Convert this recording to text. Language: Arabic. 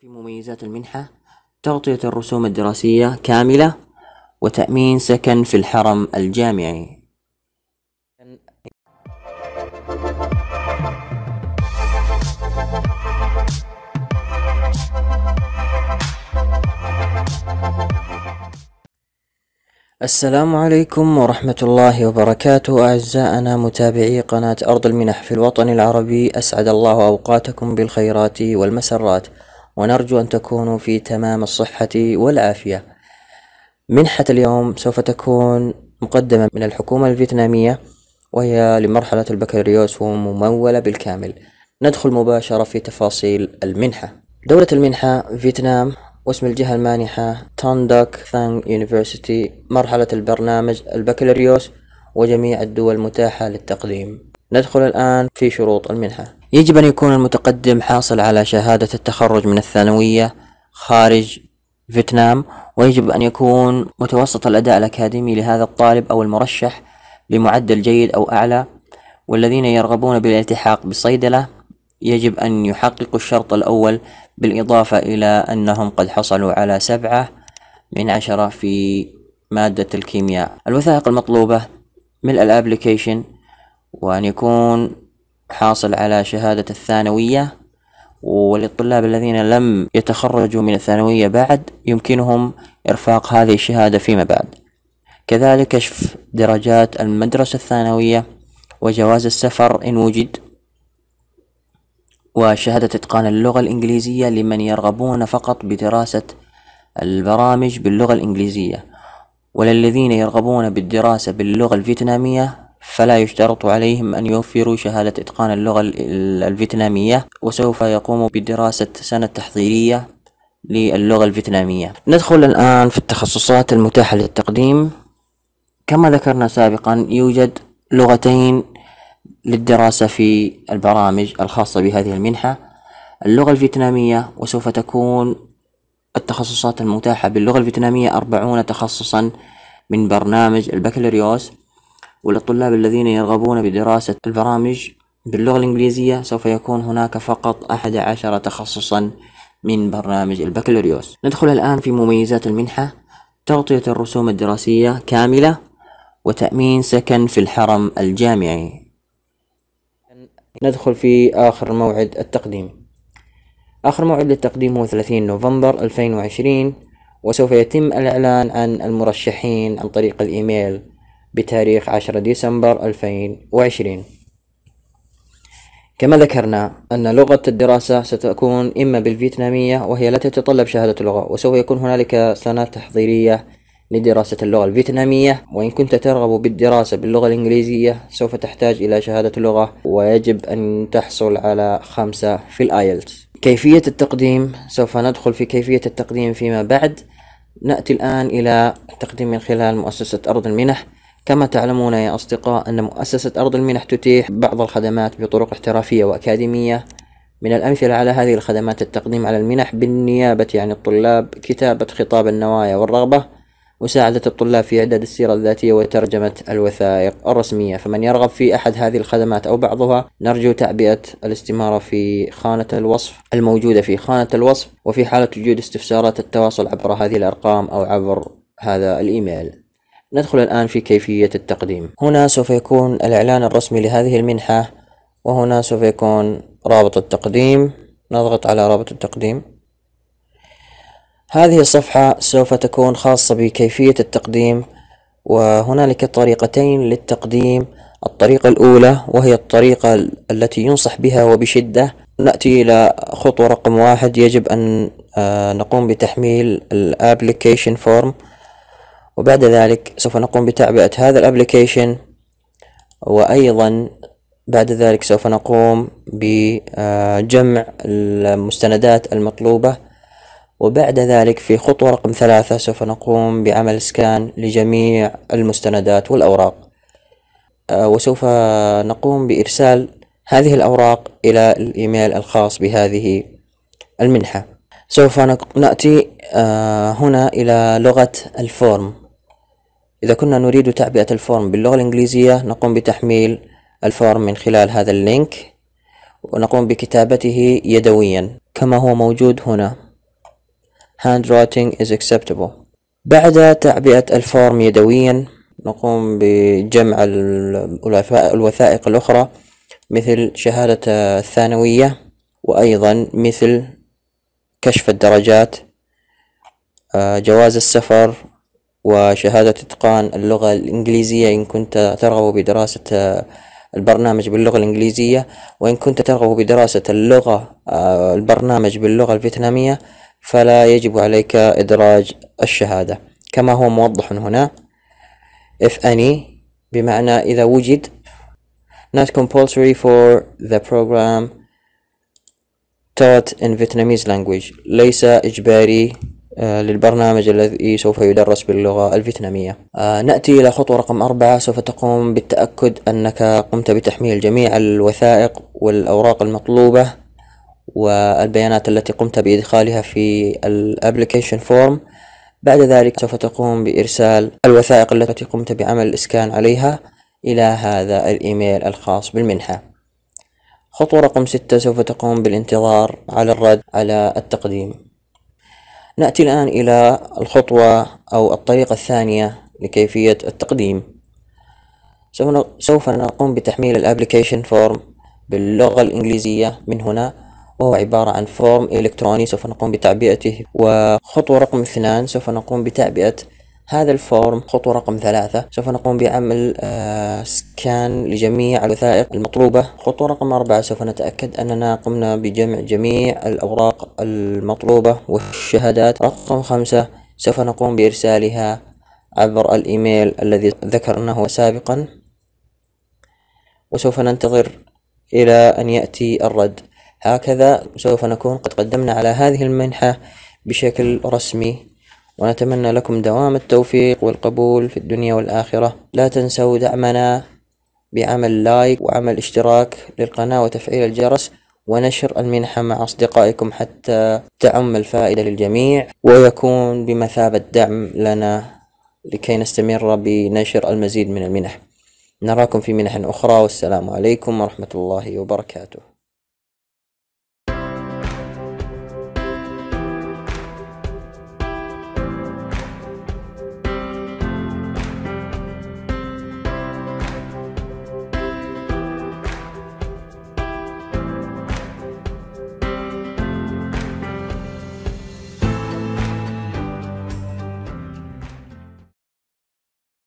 في مميزات المنحة تغطية الرسوم الدراسية كاملة وتأمين سكن في الحرم الجامعي السلام عليكم ورحمة الله وبركاته أعزائنا متابعي قناة أرض المنح في الوطن العربي أسعد الله أوقاتكم بالخيرات والمسرات ونرجو أن تكونوا في تمام الصحة والعافية منحة اليوم سوف تكون مقدمة من الحكومة الفيتنامية وهي لمرحلة البكالوريوس وممولة بالكامل ندخل مباشرة في تفاصيل المنحة دولة المنحة فيتنام واسم الجهة المانحة تاندوك ثانغ يونيفرسيتي مرحلة البرنامج البكالوريوس وجميع الدول متاحة للتقديم ندخل الآن في شروط المنحة يجب أن يكون المتقدم حاصل على شهادة التخرج من الثانوية خارج فيتنام ويجب أن يكون متوسط الأداء الأكاديمي لهذا الطالب أو المرشح بمعدل جيد أو أعلى والذين يرغبون بالالتحاق بالصيدلة يجب أن يحققوا الشرط الأول بالإضافة إلى أنهم قد حصلوا على سبعة من عشرة في مادة الكيمياء الوثائق المطلوبة ملء الابليكيشن وأن يكون حاصل على شهادة الثانوية وللطلاب الذين لم يتخرجوا من الثانوية بعد يمكنهم إرفاق هذه الشهادة فيما بعد كذلك كشف درجات المدرسة الثانوية وجواز السفر إن وجد وشهادة إتقان اللغة الإنجليزية لمن يرغبون فقط بدراسة البرامج باللغة الإنجليزية وللذين يرغبون بالدراسة باللغة الفيتنامية فلا يشترط عليهم أن يوفروا شهادة إتقان اللغة الفيتنامية وسوف يقوموا بدراسة سنة تحضيرية للغة الفيتنامية ندخل الآن في التخصصات المتاحة للتقديم كما ذكرنا سابقا يوجد لغتين للدراسة في البرامج الخاصة بهذه المنحة اللغة الفيتنامية وسوف تكون التخصصات المتاحة باللغة الفيتنامية أربعون تخصصا من برنامج البكالوريوس وللطلاب الذين يرغبون بدراسة البرامج باللغة الإنجليزية سوف يكون هناك فقط أحد عشر تخصصا من برنامج البكالوريوس ندخل الآن في مميزات المنحة تغطية الرسوم الدراسية كاملة وتأمين سكن في الحرم الجامعي ندخل في آخر موعد التقديم آخر موعد للتقديم هو 30 نوفمبر 2020 وسوف يتم الإعلان عن المرشحين عن طريق الإيميل بتاريخ 10 ديسمبر 2020 كما ذكرنا أن لغة الدراسة ستكون إما بالفيتنامية وهي لا تتطلب شهادة لغة وسوف يكون هنالك سنة تحضيرية لدراسة اللغة الفيتنامية وإن كنت ترغب بالدراسة باللغة الإنجليزية سوف تحتاج إلى شهادة لغة ويجب أن تحصل على خمسة في الآيلتس كيفية التقديم سوف ندخل في كيفية التقديم فيما بعد نأتي الآن إلى التقديم من خلال مؤسسة أرض المنح كما تعلمون يا أصدقاء أن مؤسسة أرض المنح تتيح بعض الخدمات بطرق احترافية وأكاديمية من الأمثلة على هذه الخدمات التقديم على المنح بالنيابة عن الطلاب كتابة خطاب النوايا والرغبة مساعدة الطلاب في إعداد السيرة الذاتية وترجمة الوثائق الرسمية فمن يرغب في أحد هذه الخدمات أو بعضها نرجو تعبئة الاستمارة في خانة الوصف الموجودة في خانة الوصف وفي حالة وجود استفسارات التواصل عبر هذه الأرقام أو عبر هذا الإيميل ندخل الآن في كيفية التقديم هنا سوف يكون الإعلان الرسمي لهذه المنحة وهنا سوف يكون رابط التقديم نضغط على رابط التقديم هذه الصفحة سوف تكون خاصة بكيفية التقديم وهنالك طريقتين للتقديم الطريقة الأولى وهي الطريقة التي ينصح بها وبشدة نأتي إلى خطوة رقم واحد يجب أن آه، نقوم بتحميل الابليكيشن فورم وبعد ذلك سوف نقوم بتعبئة هذا الابليكيشن وأيضا بعد ذلك سوف نقوم بجمع المستندات المطلوبة وبعد ذلك في خطوة رقم ثلاثة سوف نقوم بعمل سكان لجميع المستندات والأوراق وسوف نقوم بإرسال هذه الأوراق إلى الإيميل الخاص بهذه المنحة سوف نأتي آه، هنا إلى لغة الفورم إذا كنا نريد تعبئة الفورم باللغة الإنجليزية نقوم بتحميل الفورم من خلال هذا اللينك ونقوم بكتابته يدويا كما هو موجود هنا handwriting is acceptable بعد تعبئة الفورم يدويا نقوم بجمع الوثائق الأخرى مثل شهادة الثانوية وأيضا مثل كشف الدرجات آه، جواز السفر وشهادة إتقان اللغة الإنجليزية إن كنت ترغب بدراسة آه، البرنامج باللغة الإنجليزية وإن كنت ترغب بدراسة اللغة آه، البرنامج باللغة الفيتنامية فلا يجب عليك إدراج الشهادة كما هو موضح هنا if any بمعنى إذا وجد not compulsory for the program taught in Vietnamese language ليس إجباري آه، للبرنامج الذي سوف يدرس باللغة الفيتنامية آه، نأتي إلى خطوة رقم أربعة سوف تقوم بالتأكد أنك قمت بتحميل جميع الوثائق والأوراق المطلوبة والبيانات التي قمت بإدخالها في الابليكيشن فورم بعد ذلك سوف تقوم بإرسال الوثائق التي قمت بعمل الإسكان عليها إلى هذا الإيميل الخاص بالمنحة خطوة رقم ستة سوف تقوم بالانتظار على الرد على التقديم نأتي الآن إلى الخطوة أو الطريقة الثانية لكيفية التقديم سوف نقوم بتحميل الابليكيشن فورم باللغة الإنجليزية من هنا وهو عبارة عن فورم إلكتروني سوف نقوم بتعبئته وخطوة رقم اثنان سوف نقوم بتعبئة هذا الفورم خطوة رقم ثلاثة سوف نقوم بعمل آه، سكان لجميع الوثائق المطلوبة خطوة رقم أربعة سوف نتأكد أننا قمنا بجمع جميع الأوراق المطلوبة والشهادات رقم خمسة سوف نقوم بإرسالها عبر الإيميل الذي ذكرناه سابقا وسوف ننتظر إلى أن يأتي الرد هكذا سوف نكون قد قدمنا على هذه المنحة بشكل رسمي ونتمنى لكم دوام التوفيق والقبول في الدنيا والآخرة لا تنسوا دعمنا بعمل لايك وعمل اشتراك للقناة وتفعيل الجرس ونشر المنحة مع أصدقائكم حتى تعم الفائدة للجميع ويكون بمثابة دعم لنا لكي نستمر بنشر المزيد من المنح نراكم في منح أخرى والسلام عليكم ورحمة الله وبركاته